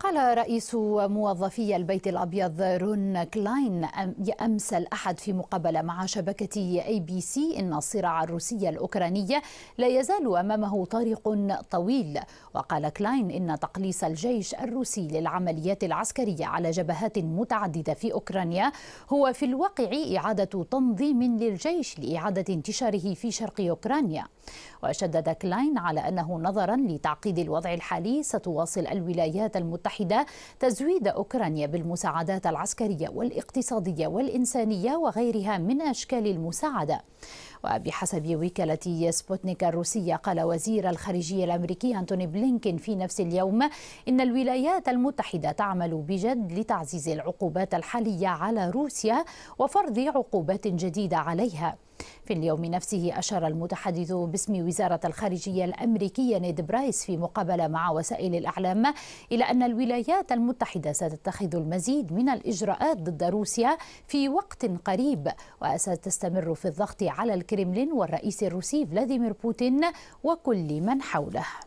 قال رئيس موظفي البيت الابيض رون كلاين امس الاحد في مقابله مع شبكه اي بي سي ان الصراع الروسي الاوكراني لا يزال امامه طريق طويل وقال كلاين ان تقليص الجيش الروسي للعمليات العسكريه على جبهات متعدده في اوكرانيا هو في الواقع اعاده تنظيم للجيش لاعاده انتشاره في شرق اوكرانيا وشدد كلاين على أنه نظرا لتعقيد الوضع الحالي ستواصل الولايات المتحدة تزويد أوكرانيا بالمساعدات العسكرية والاقتصادية والإنسانية وغيرها من أشكال المساعدة وبحسب وكالة سبوتنيك الروسية قال وزير الخارجية الأمريكي أنتوني بلينكين في نفس اليوم إن الولايات المتحدة تعمل بجد لتعزيز العقوبات الحالية على روسيا وفرض عقوبات جديدة عليها في اليوم نفسه أشار المتحدث باسم وزارة الخارجية الأمريكية نيد برايس في مقابلة مع وسائل الإعلام إلى أن الولايات المتحدة ستتخذ المزيد من الإجراءات ضد روسيا في وقت قريب وستستمر في الضغط على الكرملين والرئيس الروسي فلاديمير بوتين وكل من حوله